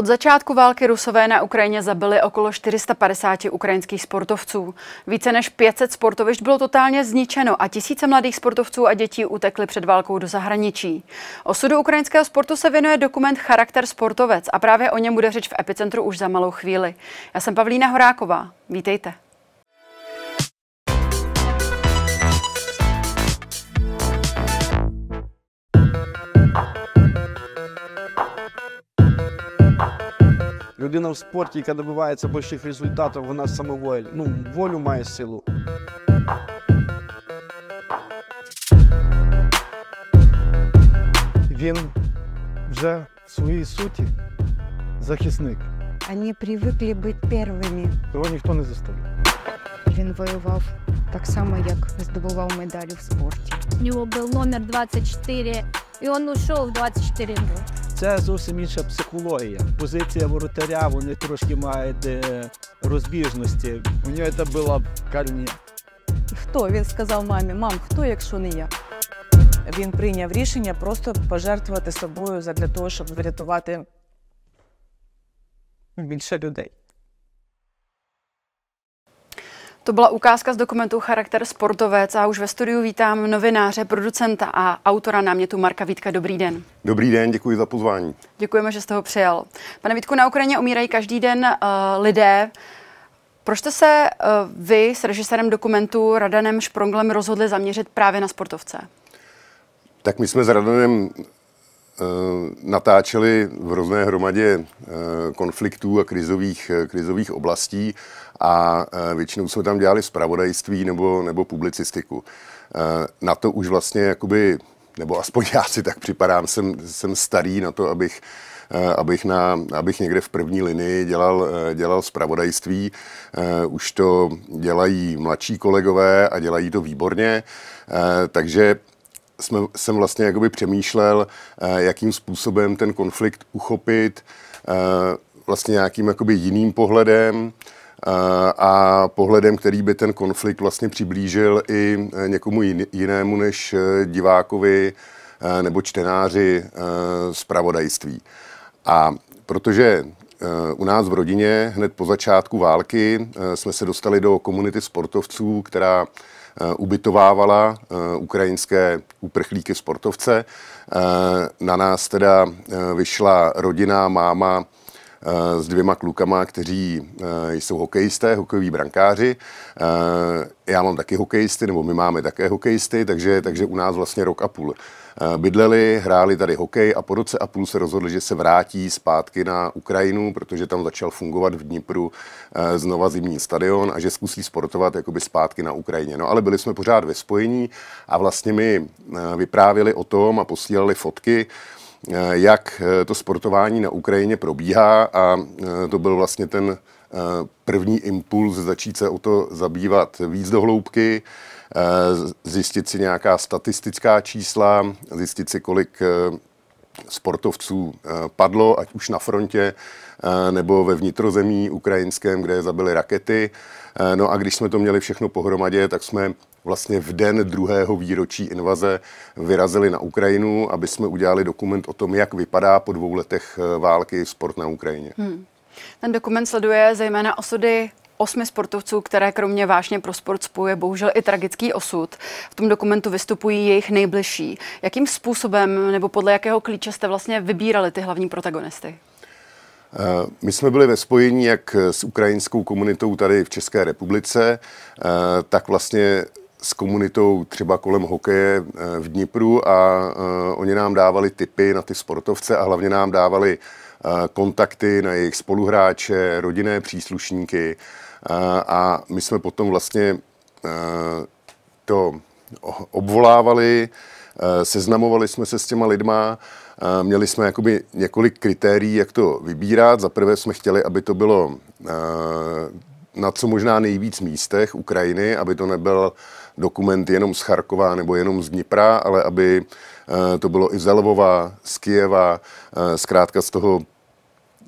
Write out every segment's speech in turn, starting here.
Od začátku války Rusové na Ukrajině zabili okolo 450 ukrajinských sportovců. Více než 500 sportovišť bylo totálně zničeno a tisíce mladých sportovců a dětí utekly před válkou do zahraničí. Osudu ukrajinského sportu se věnuje dokument Charakter sportovec a právě o něm bude řeč v epicentru už za malou chvíli. Já jsem Pavlína Horáková. Vítejte. Людина в спорті, яка добивається більших результатів, вона самоволь. Ну, волю має силу. Він вже в своїй суті захисник. Вони привикли бути першими. Його ніхто не заставляє. Він воював так само, як здобував медалі в спорті. У нього був номер 24, і він уйшов в 24 роки. Це зовсім інша психологія. Позиція воротаря, вони трошки мають е, розбіжності. У нього це була кальні. Хто? Він сказав мамі, мам, хто, якщо не я? Він прийняв рішення просто пожертвувати собою для того, щоб врятувати більше людей. To byla ukázka z dokumentu Charakter sportovec a už ve studiu vítám novináře, producenta a autora námětu Marka Vítka. Dobrý den. Dobrý den, děkuji za pozvání. Děkujeme, že jste ho přijal. Pane Vítku, na Ukrajině umírají každý den uh, lidé. Proč jste se uh, vy s režisérem dokumentu Radanem Špronglem rozhodli zaměřit právě na sportovce? Tak my jsme s Radanem eh, natáčeli v různé hromadě konfliktů a krizových, krizových oblastí a e, většinou jsme tam dělali zpravodajství nebo, nebo publicistiku. E, na to už vlastně jakoby, nebo aspoň já si tak připadám, jsem, jsem starý na to, abych e, abych, na, abych někde v první linii dělal, dělal spravodajství. Už to dělají mladší kolegové a dělají to výborně, takže jsme, jsem vlastně jakoby přemýšlel, jakým způsobem ten konflikt uchopit vlastně nějakým jakoby jiným pohledem, a pohledem, který by ten konflikt vlastně přiblížil i e, někomu jinému než e, divákovi e, nebo čtenáři zpravodajství. A protože u nás v rodině hned po začátku války jsme se dostali do komunity sportovců, která ubytovávala ukrajinské uprchlíky sportovce. Na nás teda vyšla rodina, máma s dvěma klukama, kteří eh, jsou hokejisté, hokejoví brankáři. Eh, já mám taky hokejisty, nebo my máme také hokejisty, takže, takže u nás vlastně rok a půl eh, bydleli, hráli tady hokej a po roce a půl se rozhodli, že se vrátí zpátky na Ukrajinu, protože tam začal fungovat v Dnipru znova zimní stadion a že zkusí sportovat jakoby zpátky na Ukrajině. No ale byli jsme pořád ve spojení a vlastně mi vyprávěli o tom a posílali fotky, Eh, jak eh, to sportování na Ukrajině probíhá a eh, to byl vlastně ten první impuls začít se o to zabývat víc do hloubky, zjistit si nějaká statistická čísla, zjistit si, kolik sportovců padlo, ať už na frontě nebo ve vnitrozemí ukrajinském, kde je zabily rakety. No a když jsme to měli všechno pohromadě, tak jsme vlastně v den druhého výročí invaze vyrazili na Ukrajinu, aby jsme udělali dokument o tom, jak vypadá po dvou letech eh, války sport na Ukrajině. Hmm. Ten dokument sleduje zejména osudy osmi sportovců, které kromě vášně pro sport spojuje bohužel i tragický osud. V tom dokumentu vystupují jejich nejbližší. Jakým způsobem nebo podle jakého klíče jste vlastně vybírali ty hlavní protagonisty? Eh, my jsme byli ve spojení jak s ukrajinskou komunitou tady v České republice, eh, tak vlastně s komunitou třeba kolem hokeje eh, v Dnipru a eh, oni nám dávali tipy na ty sportovce a hlavně nám dávali eh, kontakty na jejich spoluhráče, rodinné příslušníky a my jsme potom vlastně to obvolávali, seznamovali jsme se s těma lidma, měli jsme jakoby několik kritérií, jak to vybírat. Za prvé jsme chtěli, aby to bylo na co možná nejvíc místech Ukrajiny, aby to nebyl dokument jenom z Charkova nebo jenom z Dnipra, ale aby eh, to bylo i z Lvova, z Kijeva, eh, zkrátka z toho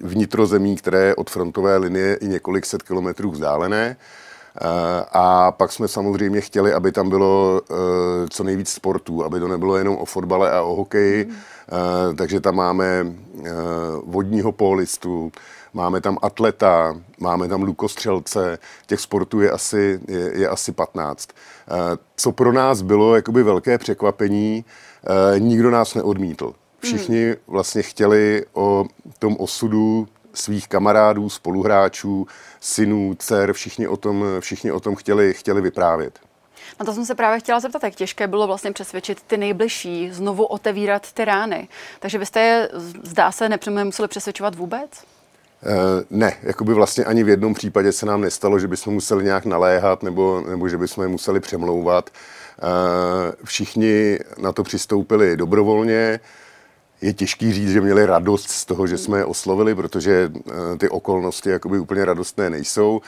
vnitrozemí, které je od frontové linie i několik set kilometrů vzdálené. Eh, a pak jsme samozřejmě chtěli, aby tam bylo co nejvíc sportů, aby to nebylo jenom o fotbale a o hokeji. Mm. Takže tam máme vodního polistu, máme tam atleta, máme tam lukostřelce, těch sportů je asi, je, je asi 15. Eh, co pro nás bylo jakoby velké překvapení, eh, nikdo nás neodmítl. Všichni hmm. vlastně chtěli o tom osudu svých kamarádů, spoluhráčů, synů, dcer, všichni o tom, všichni o tom chtěli, chtěli vyprávět. Na to jsem se právě chtěla zeptat, jak těžké bylo vlastně přesvědčit ty nejbližší, znovu otevírat ty rány. Takže vy jste je, zdá se, nepřímo museli přesvědčovat vůbec? Eh, ne, jako by vlastně ani v jednom případě se nám nestalo, že bychom museli nějak naléhat nebo, nebo že bychom je museli přemlouvat. Eh, všichni na to přistoupili dobrovolně. Je těžký říct, že měli radost z toho, že jsme je oslovili, protože eh, ty okolnosti jakoby úplně radostné nejsou,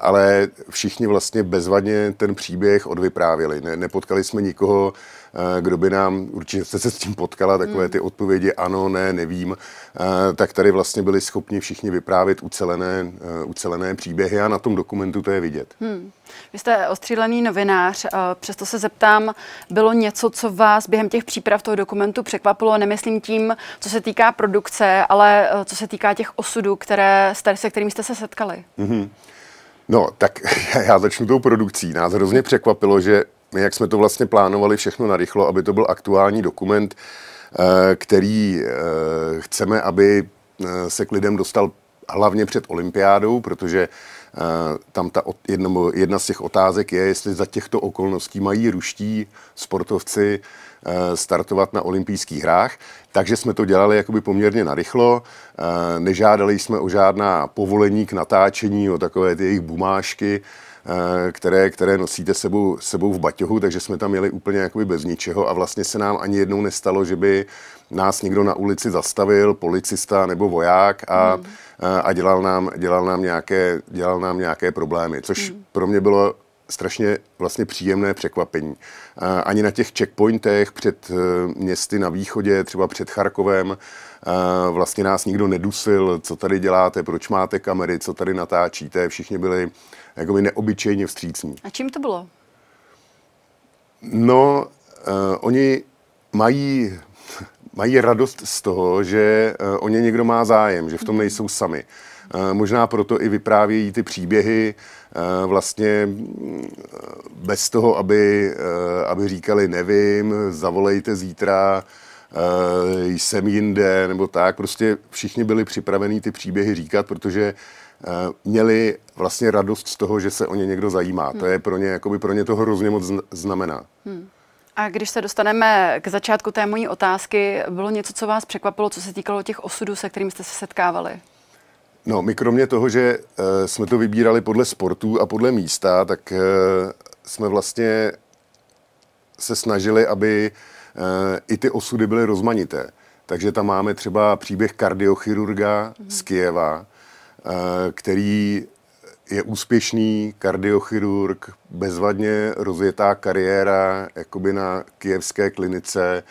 ale všichni vlastně bezvadně ten příběh odvyprávěli. nepotkali jsme nikoho, Eh, kdo by nám, určitě jste se s tím potkala, takové hmm. ty odpovědi ano, ne, nevím, eh, tak tady vlastně byli schopni všichni vyprávět ucelené, eh, ucelené příběhy a na tom dokumentu to je vidět. Hmm. Vy jste ostřílený novinář, přesto se zeptám, bylo něco, co vás během těch příprav toho dokumentu překvapilo, nemyslím tím, co se týká produkce, ale co se týká těch osudů, které, se kterými jste se setkali? hmm No, tak já začnu tou produkcí. Nás hrozně překvapilo, že my, jak jsme to vlastně plánovali všechno narychlo, aby to byl aktuální dokument, eh, který eh, chceme, aby eh, se k lidem dostal hlavně před olympiádou, protože tam ta jedna, jedna z těch otázek je, jestli za těchto okolností mají ruští sportovci startovat na olympijských hrách. Takže jsme to dělali jakoby poměrně narychlo. Nežádali jsme o žádná povolení k natáčení, o takové ty jejich bumášky. Eh, které, které nosíte sebou, sebou v baťohu, takže jsme tam jeli úplně jakoby bez ničeho a vlastně se nám ani jednou nestalo, že by nás někdo na ulici zastavil, policista nebo voják a, mm. a, dělal, nám, dělal, nám nějaké, dělal nám nějaké problémy, což mm. pro mě bylo strašně vlastně příjemné překvapení. Eh, ani na těch checkpointech před městy na východě, třeba před Charkovem, vlastně nás nikdo nedusil, co tady děláte, proč máte kamery, co tady natáčíte, všichni byli jako by neobyčejně vstřícní. A čím to bylo? No, uh, oni mají, mají radost z toho, že uh, o ně někdo má zájem, že v tom mhm. nejsou sami. Uh, možná proto i vyprávějí ty příběhy uh, vlastně bez toho, aby, uh, aby říkali nevím, zavolejte zítra, jsem jinde nebo tak. Prostě všichni byli připraveni ty příběhy říkat, protože Eh, měli vlastně radost z toho, že se o ně někdo zajímá. Hmm. To je pro ně, jakoby pro ně to hrozně moc znamená. Hmm. A když se dostaneme k začátku té mojí otázky, bylo něco, co vás překvapilo, co se týkalo těch osudů, se kterými jste se setkávali? No, my kromě toho, že uh, jsme to vybírali podle sportů a podle místa, tak uh, jsme vlastně se snažili, aby uh, i ty osudy byly rozmanité. Takže tam máme třeba příběh kardiochirurga mm-hmm. z hmm. Kijeva, Eh, který je úspěšný kardiochirurg, bezvadně rozjetá kariéra jakoby na kijevské klinice,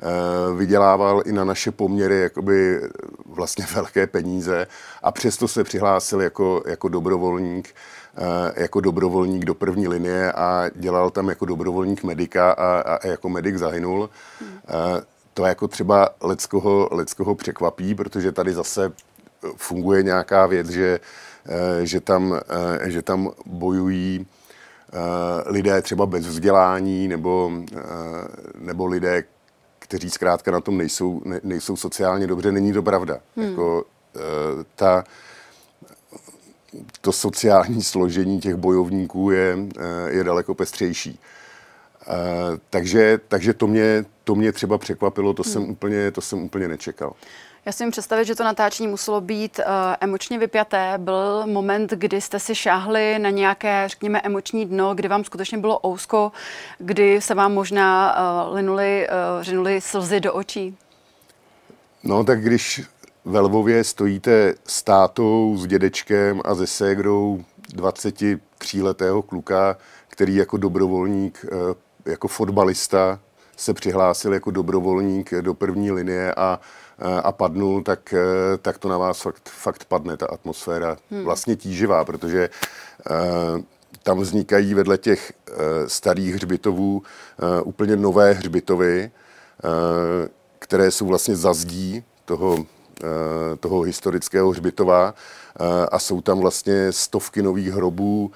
eh, vydělával i na naše poměry jakoby vlastně velké peníze a přesto se přihlásil jako, jako dobrovolník eh, jako dobrovolník do první linie a dělal tam jako dobrovolník medika a, a, a jako medik zahynul. Hmm. To jako třeba leckoho, leckoho překvapí, protože tady zase funguje nějaká věc, že, eh, že, tam, eh, že tam bojují eh, lidé třeba bez vzdělání nebo, nebo lidé, kteří zkrátka na tom nejsou, nejsou sociálně dobře, není to pravda. Hmm. Jako, ta, to sociální složení těch bojovníků je, je daleko pestřejší. Takže, takže to, mě, to mě třeba překvapilo, to, hmm. jsem úplně, to jsem úplně nečekal. Já si jim představit, že to natáčení muselo být uh, emočně vypjaté. Byl moment, kdy jste si šáhli na nějaké, řekněme, emoční dno, kdy vám skutečně bylo ousko, kdy se vám možná uh, eh, linuly, uh, eh, řinuly slzy do očí. No, tak když ve Lvově stojíte s tátou, s dědečkem a se ségrou 23-letého kluka, který jako dobrovolník, jako fotbalista se přihlásil jako dobrovolník do první linie a Eh, a padnul, tak, eh, tak to na vás fakt, fakt padne, ta atmosféra hmm. vlastně tíživá, protože eh, tam vznikají vedle těch starých hřbitovů úplně nové hřbitovy, které jsou vlastně za zdí toho, toho historického hřbitova a jsou tam vlastně stovky nových hrobů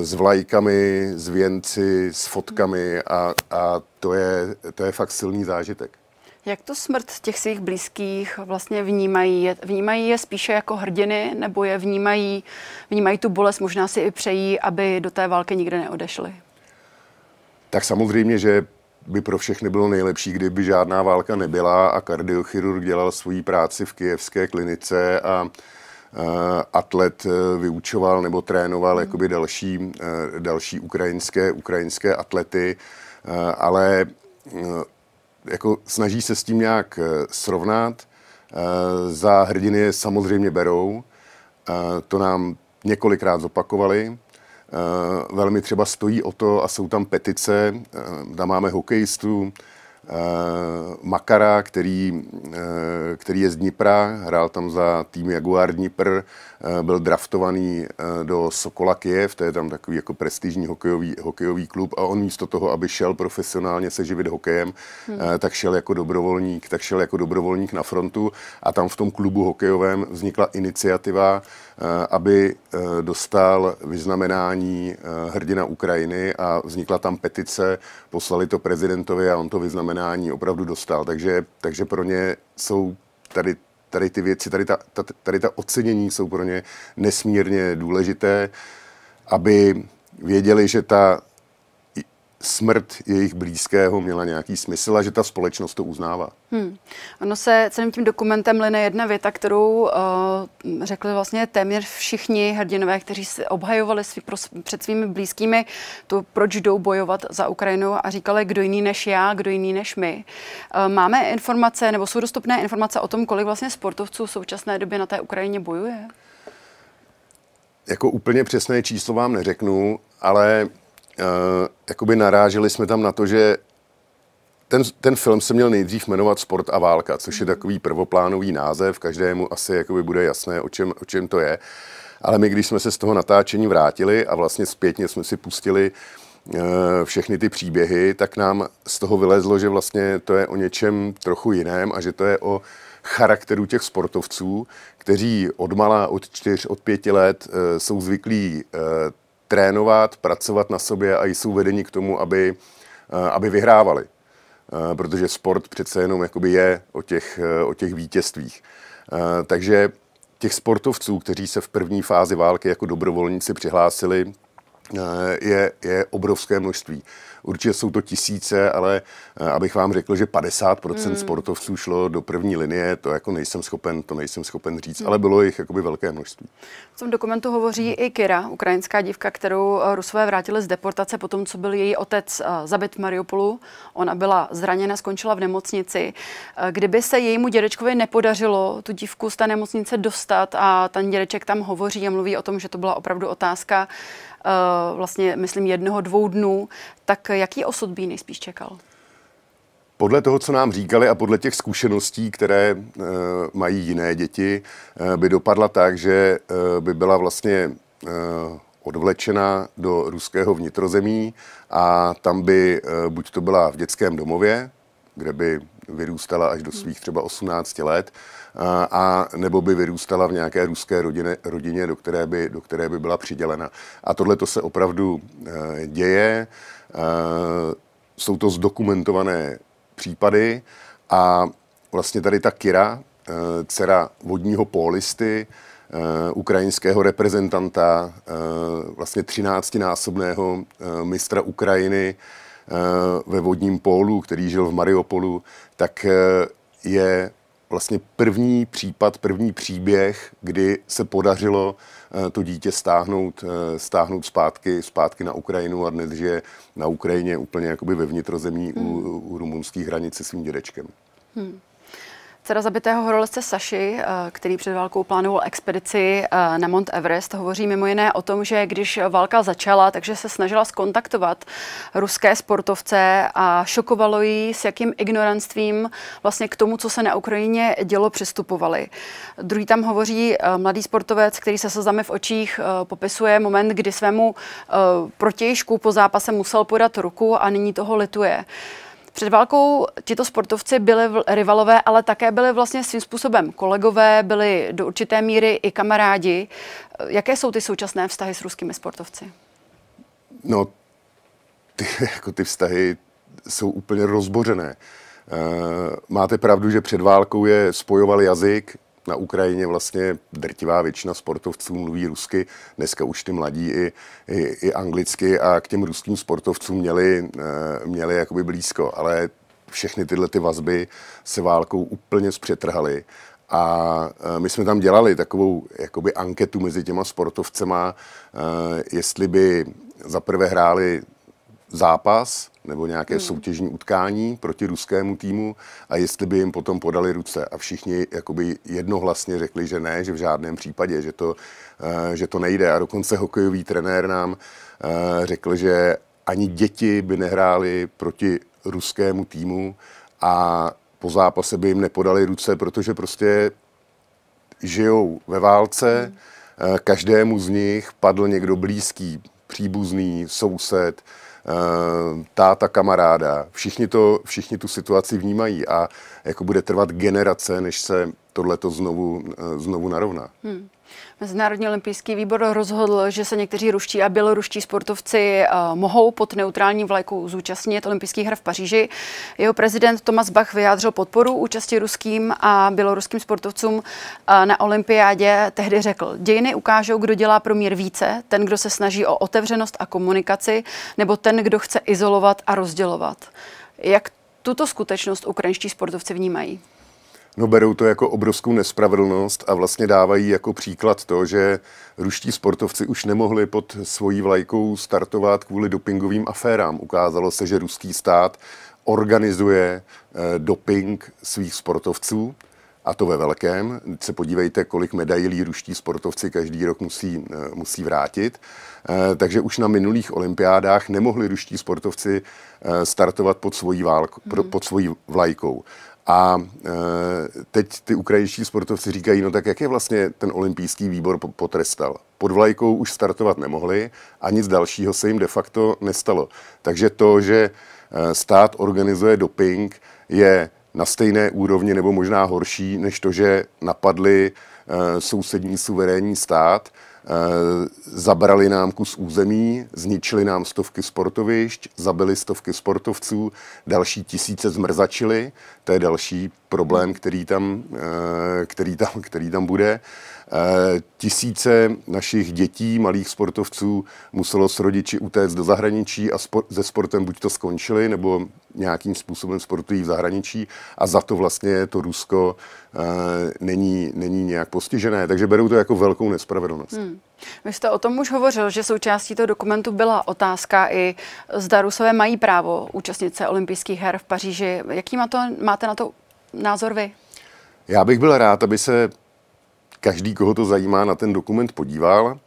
s vlajkami, s věnci, s fotkami a, a to, je, to je fakt silný zážitek. Jak to smrt těch svých blízkých vlastně vnímají? Vnímají je spíše jako hrdiny, nebo je vnímají, vnímají tu bolest, možná si i přejí, aby do té války nikde neodešli? Tak samozřejmě, že by pro všechny bylo nejlepší, kdyby žádná válka nebyla a kardiochirurg dělal svoji práci v kijevské klinice a atlet e, vyučoval nebo trénoval hmm. jakoby další, e, další ukrajinské, ukrajinské atlety, e, ale jako snaží se s tím nějak eh, srovnat. Eh, za hrdiny je samozřejmě berou, eh, to nám několikrát zopakovali. Velmi třeba stojí o to a jsou tam petice, tam máme hokejistů, Eh, Makara, který, eh, který je z Dnipra, hrál tam za tým Jaguar Dnipr, eh, byl draftovaný do Sokola Kiev, to je tam takový jako prestižní hokejový, hokejový klub a on místo toho, aby šel profesionálně se živit hokejem, hmm. tak šel jako dobrovolník, tak šel jako dobrovolník na frontu a tam v tom klubu hokejovém vznikla iniciativa, aby dostal vyznamenání hrdina Ukrajiny a vznikla tam petice, poslali to prezidentovi a on to vyznamenal vyznamenání opravdu dostal. Takže, takže pro ně jsou tady tady ty věci, tady ta, ta, tady ta ocenění jsou pro ně nesmírně důležité, aby věděli, že ta smrt jejich blízkého měla nějaký smysl a že ta společnost to uznává. Hmm. Ono se celým tím dokumentem line jedna věta, kterou uh, řekli vlastně téměř všichni hrdinové, kteří se obhajovali svý, pro, před svými blízkými, to proč jdou bojovat za Ukrajinu a říkali, kdo jiný než já, kdo jiný než my. Uh, máme informace nebo jsou dostupné informace o tom, kolik vlastně sportovců v současné době na té Ukrajině bojuje? Jako úplně přesné číslo vám neřeknu, ale Eh, jakoby naráželi jsme tam na to, že ten, ten film se měl nejdřív jmenovat Sport a válka, což je mhm. takový prvoplánový název, každému asi jakoby bude jasné, o čem, o čem to je. Ale my, když jsme se z toho natáčení vrátili a vlastně zpětně jsme si pustili eh, všechny ty příběhy, tak nám z toho vylezlo, že vlastně to je o něčem trochu jiném a že to je o charakteru těch sportovců, kteří od mala, od čtyř, od pěti let eh, jsou zvyklí trénovat, pracovat na sobě a jsou vedení k tomu, aby, eh, aby vyhrávali. Eh, protože sport přece jenom jakoby je o těch, eh, o těch vítězstvích. Takže těch sportovců, kteří se v první fázi války jako dobrovolníci přihlásili, Eh, je, je obrovské množství. Určitě jsou to tisíce, ale eh, abych vám řekl, že 50% mm. sportovců šlo do první linie, to jako nejsem schopen, to nejsem schopen říct, mm. ale bylo jich jakoby velké množství. V tom dokumentu hovoří i Kira, ukrajinská dívka, kterou eh, Rusové vrátili z deportace po tom, co byl její otec zabit v Mariupolu. Ona byla zraněna, skončila v nemocnici. Kdyby se jejímu dědečkovi nepodařilo tu dívku z té nemocnice dostat a ten dědeček tam hovoří a mluví o tom, že to byla opravdu otázka Eh, vlastně, myslím, jednoho, dvou dnů, tak jaký osud by nejspíš čekal? Podle toho, co nám říkali a podle těch zkušeností, které e, mají jiné děti, e, by dopadla tak, že e, by byla vlastně e, odvlečena do ruského vnitrozemí a tam by e, buď to byla v dětském domově, kde by vyrůstala až do svých třeba 18 let, a, a nebo by vyrůstala v nějaké ruské rodine, rodině, do které, by, do které by byla přidělena. A tohle to se opravdu e, děje. E, jsou to zdokumentované případy a vlastně tady ta Kira, e, dcera vodního pólisty, ukrajinského reprezentanta, vlastně 13-násobného mistra Ukrajiny, Eh, ve vodním pólu, který žil v Mariupolu, tak eh, je vlastně první případ, první příběh, kdy se podařilo eh, to dítě stáhnout, stáhnout zpátky, zpátky na Ukrajinu a dnes je na Ukrajině úplně jakoby ve vnitrozemí hmm. u, u rumunských hranic se svým dědečkem. Hmm. Dcera zabitého horolezce Saši, eh, který před válkou plánoval expedici eh, na Mount Everest, hovoří mimo jiné o tom, že když válka začala, takže se snažila skontaktovat ruské sportovce a šokovalo ji, s jakým ignoranstvím vlastně k tomu, co se na Ukrajině dělo, přistupovali. Druhý tam hovoří eh, mladý sportovec, který se slzami v očích popisuje moment, kdy svému protějšku po zápase musel podat ruku a nyní toho lituje. Před válkou tito sportovci byli rivalové, ale také byli vlastně svým způsobem kolegové, byli do určité míry i kamarádi. Jaké jsou ty současné vztahy s ruskými sportovci? No, ty, jako ty vztahy jsou úplně rozbořené. Eh, máte pravdu, že před válkou je spojoval jazyk, na Ukrajině vlastně drtivá většina sportovců mluví rusky, dneska už ty mladí i, i, i anglicky a k těm ruským sportovcům měli, eh, měli jakoby blízko, ale všechny tyhle ty vazby se válkou úplně zpřetrhaly. A eh, my jsme tam dělali takovou jakoby anketu mezi těma sportovcema, eh, jestli by zaprvé hráli zápas, nebo nějaké hmm. soutěžní utkání proti ruskému týmu a jestli by jim potom podali ruce a všichni jakoby jednohlasně řekli, že ne, že v žádném případě, že to, eh, že to nejde a dokonce hokejový trenér nám eh, řekl, že ani děti by nehrály proti ruskému týmu a po zápase by jim nepodali ruce, protože prostě žijou ve válce, hmm. Eh, každému z nich padl někdo blízký, příbuzný, soused, Eh, táta kamaráda. Všichni, to, všichni tu situaci vnímají a jako bude trvat generace, než se tohleto znovu, eh, znovu narovná. Hmm. Mezinárodní olympijský výbor rozhodl, že se někteří ruští a běloruští sportovci eh, mohou pod neutrální vlajkou zúčastnit olympijských her v Paříži. Jeho prezident Tomas Bach vyjádřil podporu účasti ruským a běloruským sportovcům eh, na olympiádě. Tehdy řekl, dějiny ukážou, kdo dělá pro mír více, ten, kdo se snaží o otevřenost a komunikaci, nebo ten, kdo chce izolovat a rozdělovat. Jak tuto skutečnost ukrajinští sportovci vnímají? No berou to jako obrovskou nespravedlnost a vlastně dávají jako příklad to, že ruští sportovci už nemohli pod svojí vlajkou startovat kvůli dopingovým aférám. Ukázalo se, že ruský stát organizuje eh, doping svých sportovců a to ve velkém. Se podívejte, kolik medailí ruští sportovci každý rok musí, eh, musí vrátit. Eh, takže už na minulých olympiádách nemohli ruští sportovci startovat pod svojí, válko, hmm. pod svojí vlajkou. A e, teď ty ukrajinští sportovci říkají, no tak jak je vlastně ten olympijský výbor potrestal? Pod vlajkou už startovat nemohli a nic dalšího se jim de facto nestalo. Takže to, že e, stát organizuje doping, je na stejné úrovni nebo možná horší, než to, že napadli e, sousední suverénní stát. Eh, zabrali nám kus území, zničili nám stovky sportovišť, zabili stovky sportovců, další tisíce zmrzačili, to je další problém, který tam, eh, který tam, který tam bude. Eh, tisíce našich dětí, malých sportovců muselo s rodiči utéct do zahraničí a spo- ze sportem buď to skončili, nebo nějakým způsobem sportují v zahraničí a za to vlastně to Rusko eh, není, není nějak postižené. Takže berou to jako velkou nespravedlnost. Hmm. Vy jste o tom už hovořil, že součástí toho dokumentu byla otázka i zda Rusové mají právo účastnit se olympijských her v Paříži. Jaký má to, máte na to názor vy? Já bych byl rád, aby se každý, koho to zajímá, na ten dokument podíval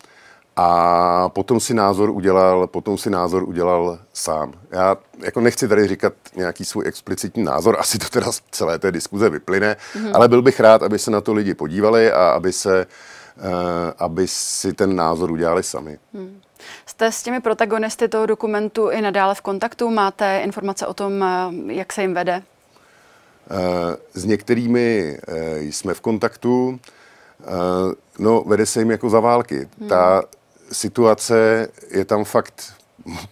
a potom si názor udělal, potom si názor udělal sám. Já jako nechci tady říkat nějaký svůj explicitní názor, asi to teda z celé té diskuze vyplyne, mm-hmm. ale byl bych rád, aby se na to lidi podívali a aby se Uh, aby si ten názor udělali sami. Hmm. Jste s těmi protagonisty toho dokumentu i nadále v kontaktu? Máte informace o tom, eh, jak se jim vede? Uh, s některými uh, jsme v kontaktu. Eh, no, vede se jim jako za války. Hmm. Ta situace je tam fakt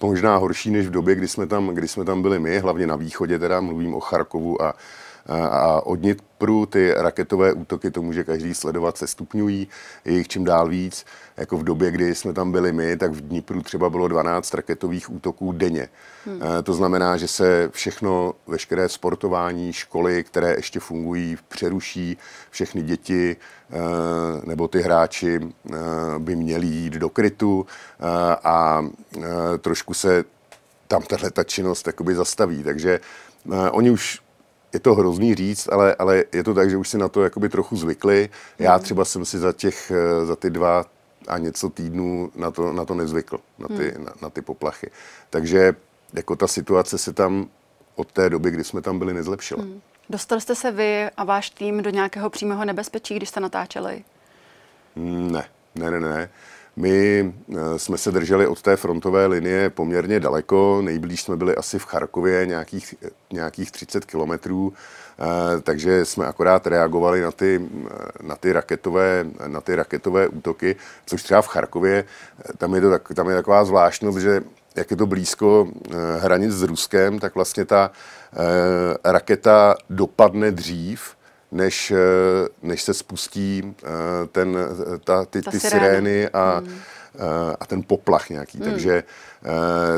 možná horší než v době, kdy jsme tam, kdy jsme tam byli my, hlavně na východě, teda mluvím o Charkovu a a od Dněpru ty raketové útoky, to může každý sledovat, se stupňují, je jich čím dál víc. Jako v době, kdy jsme tam byli my, tak v Dnipru třeba bylo 12 raketových útoků denně. Hmm. E, to znamená, že se všechno, veškeré sportování, školy, které ještě fungují, přeruší. Všechny děti e, nebo ty hráči e, by měli jít do krytu a trošku se tam tahle ta činnost zastaví. Takže oni už je to hrozný říct, ale, ale je to tak, že už si na to jakoby trochu zvykli. Já hmm. třeba jsem si za, těch, eh, za ty dva a něco týdnů na to, na to nezvykl, na ty, hmm. na, na ty poplachy. Takže jako ta situace se tam od té doby, kdy jsme tam byli, nezlepšila. Hmm. Dostal jste se vy a váš tým do nějakého přímého nebezpečí, když jste natáčeli? Ne, ne, ne, ne. My eh, jsme se drželi od té frontové linie poměrně daleko, nejblíž jsme byli asi v Charkově nějakých, eh, nějakých 30 kilometrů, eh, takže jsme akorát reagovali na ty, na, ty raketové, na ty raketové útoky, což třeba v Charkově, tam je, to tak, tam je taková zvláštnost, že jak je to blízko hranic s Ruskem, tak vlastně ta raketa dopadne dřív, než, eh, než se spustí eh, ten, eh, ta, ty, ta ty sirény, sirény a, hmm. a ten poplach nějaký. Hmm. Takže,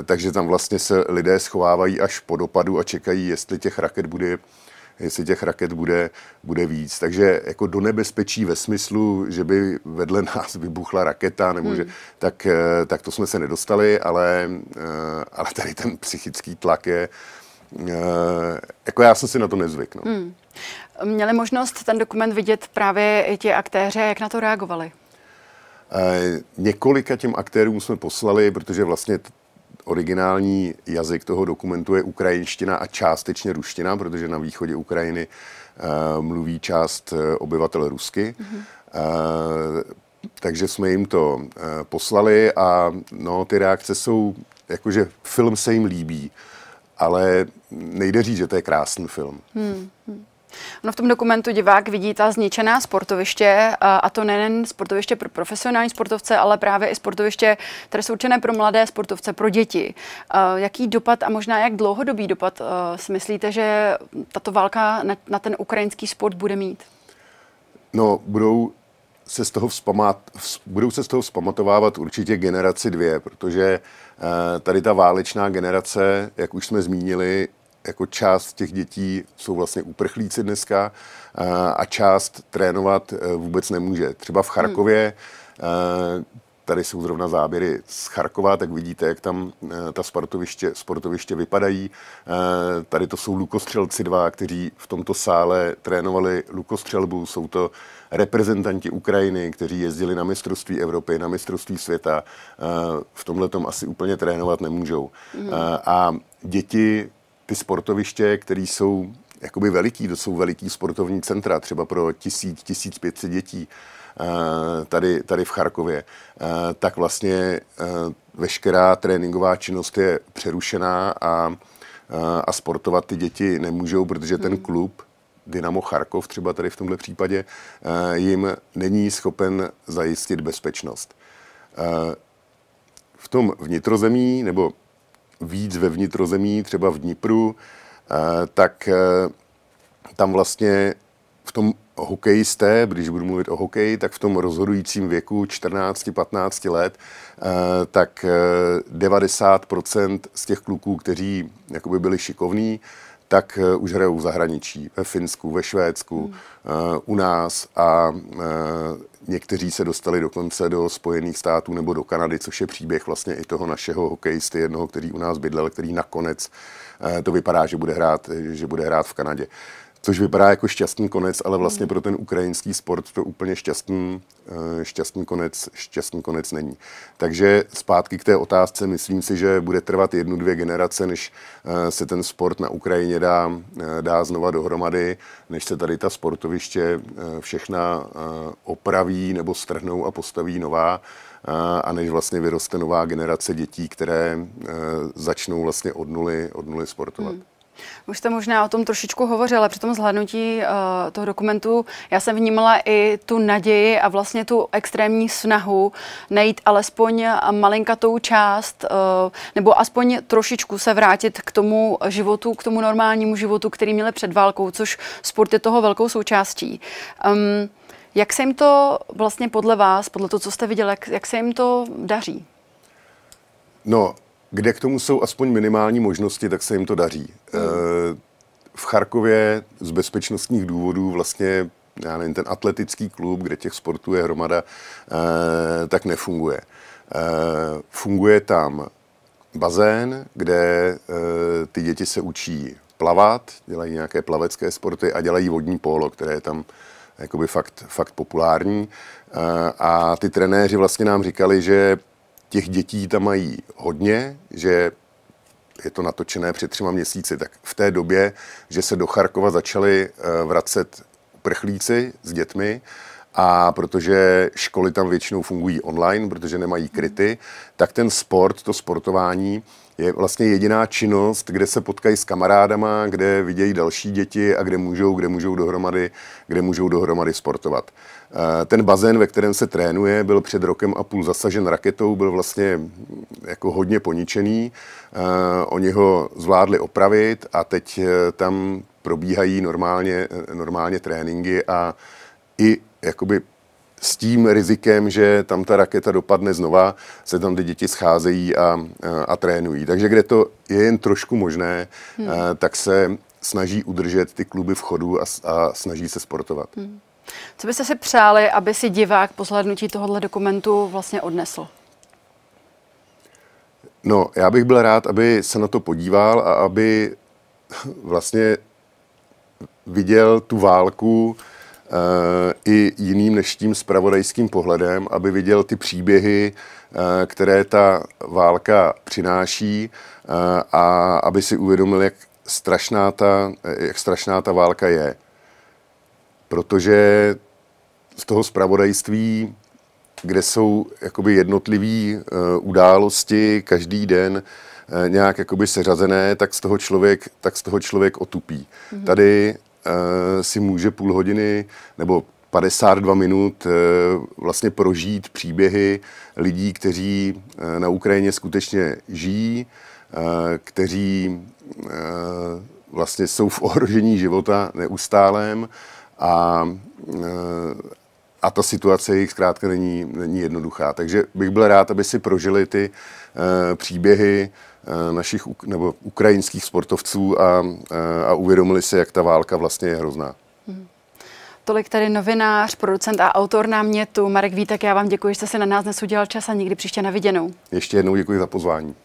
takže tam vlastně se lidé schovávají až po dopadu a čekají, jestli těch raket bude jestli těch raket bude, bude víc. Takže jako do nebezpečí ve smyslu, že by vedle nás vybuchla raketa, nebo hmm. že, tak, tak to jsme se nedostali, ale, ale tady ten psychický tlak je, jako já jsem si na to nezvykl. No. Hmm. Měli možnost ten dokument vidět právě i ti aktéři, jak na to reagovali? E, několika těm aktérům jsme poslali, protože vlastně originální jazyk toho dokumentu je ukrajinština a částečně ruština, protože na východě Ukrajiny e, mluví část e, obyvatel rusky. Mm-hmm. E, takže jsme jim to e, poslali a no, ty reakce jsou, jakože film se jim líbí, ale nejde říct, že to je krásný film. Hmm. hmm. No v tom dokumentu divák vidí ta zničená sportoviště a to nejen sportoviště pro profesionální sportovce, ale právě i sportoviště, které jsou určené pro mladé sportovce, pro děti. Jaký dopad a možná jak dlouhodobý dopad si myslíte, že tato válka na, ten ukrajinský sport bude mít? No, budou se z toho vzpamat, budou se z toho vzpamatovávat určitě generaci dvě, protože eh, tady ta válečná generace, jak už jsme zmínili, jako část těch dětí jsou vlastně uprchlíci dneska eh, a část trénovat eh, vůbec nemůže. Třeba v Charkově, hmm. eh, tady jsou zrovna záběry z Charkova, tak vidíte, jak tam ta sportoviště, sportoviště vypadají. Tady to jsou lukostřelci dva, kteří v tomto sále trénovali lukostřelbu. Jsou to reprezentanti Ukrajiny, kteří jezdili na mistrovství Evropy, na mistrovství světa. V tomhle tom asi úplně trénovat nemůžou. Hmm. A děti ty sportoviště, které jsou jakoby veliký, to jsou veliký sportovní centra, třeba pro tisíc, tisíc pětset dětí eh, tady, tady v Charkově, eh, tak vlastně eh, veškerá tréninková činnost je přerušená a, a sportovat ty děti nemůžou, protože ten hmm. klub Dynamo Charkov třeba tady v tomhle případě jim není schopen zajistit bezpečnost. V tom vnitrozemí nebo víc ve vnitrozemí, třeba v Dnipru, eh, tak eh, tam vlastně v tom hokejisté, když budu mluvit o hokeji, tak v tom rozhodujícím věku 14-15 let, eh, tak 90% z těch kluků, kteří jakoby byli šikovní, tak eh, už hrajou v zahraničí, ve Finsku, ve Švédsku, hmm. Eh, u nás a eh, někteří se dostali dokonce do Spojených států nebo do Kanady, což je příběh vlastně i toho našeho hokejisty, jednoho, který u nás bydlel, který nakonec to vypadá, že bude hrát, že bude hrát v Kanadě což vypadá jako šťastný konec, ale vlastně hmm. pro ten ukrajinský sport to úplně šťastný, eh, šťastný, konec, šťastný konec není. Takže zpátky k té otázce, myslím si, že bude trvat jednu, dvě generace, než eh, se ten sport na Ukrajině dá, eh, dá znova dohromady, než se tady ta sportoviště všechna opraví nebo strhnou a postaví nová a než vlastně vyroste nová generace dětí, které začnou vlastně od nuly, od nuly sportovat. Hmm. Už jste možná o tom trošičku hovořil, ale při tom zhlednutí uh, eh, toho dokumentu já jsem vnímala i tu naději a vlastně tu extrémní snahu najít alespoň malinkatou část uh, nebo aspoň trošičku se vrátit k tomu životu, k tomu normálnímu životu, který měli před válkou, což sport je toho velkou součástí. Um, jak se jim to vlastně podle vás, podle toho, co jste viděl, jak, jak se jim to daří? No, kde k tomu jsou aspoň minimální možnosti, tak se jim to daří. Hmm. Eh, v Charkově z bezpečnostních důvodů vlastně já nevím, ten atletický klub, kde těch sportů je hromada, eh, tak nefunguje. Eh, funguje tam bazén, kde ty děti se učí plavat, dělají nějaké plavecké sporty a dělají vodní polo, které je tam jakoby fakt, fakt populární. A ty trenéři vlastně nám říkali, že těch dětí tam mají hodně, že je to natočené před třema měsíci, tak v té době, že se do Charkova začali eh, vracet prchlíci s dětmi, a protože školy tam většinou fungují online, protože nemají kryty, tak ten sport, to sportování je vlastně jediná činnost, kde se potkají s kamarádama, kde vidějí další děti a kde můžou, kde můžou dohromady, kde můžou dohromady sportovat. Eh, ten bazén, ve kterém se trénuje, byl před rokem a půl zasažen raketou, byl vlastně mm, jako hodně poničený. Eh, oni ho zvládli opravit a teď eh, tam probíhají normálně, normálně tréninky a i jakoby s tím rizikem, že tam ta raketa dopadne znova, se tam ty děti scházejí a, a trénují. Takže kde to je jen trošku možné, hmm. tak se snaží udržet ty kluby v chodu a, a snaží se sportovat. Hmm. Co byste si přáli, aby si divák po zhlédnutí tohohle dokumentu vlastně odnesl? No, já bych byl rád, aby se na to podíval a aby vlastně viděl tu válku e, i jiným než tím spravodajským pohledem, aby viděl ty příběhy, e, které ta válka přináší e, a aby si uvědomil, jak strašná ta, jak strašná ta válka je protože z toho zpravodajství, kde jsou jakoby jednotlivé eh, události každý den eh, nějak jakoby seřazené, tak z toho člověk, tak z toho člověk otupí. Mm-hmm. Tady uh, si může půl hodiny nebo 52 minut vlastně prožít příběhy lidí, kteří na Ukrajině skutečně žijí, kteří vlastně jsou v ohrožení života neustálém a, eh, a ta situace jejich zkrátka není, není jednoduchá. Takže bych byl rád, aby si prožili ty uh, příběhy uh, našich nebo ukrajinských sportovců a, uh, a uvědomili si, jak ta válka vlastně je hrozná. Mhm. Tolik tady novinář, producent a autor námětu Marek Vítek. Já vám děkuji, že jste se na nás dnes udělal čas a nikdy příště na viděnou. Ještě jednou děkuji za pozvání.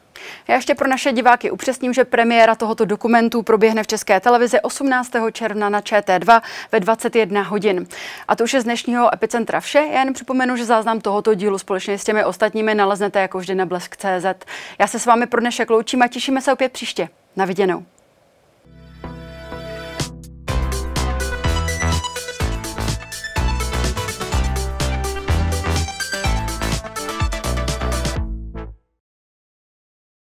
Já ještě pro naše diváky upřesním, že premiéra tohoto dokumentu proběhne v České televizi 18. června na ČT2 ve 21 hodin. A to už je z dnešního Epicentra vše. Já jen připomenu, že záznam tohoto dílu společně s těmi ostatními naleznete jako vždy na blesk.cz. Já se s vámi pro dnešek loučím a těšíme se opět příště. Na viděnou.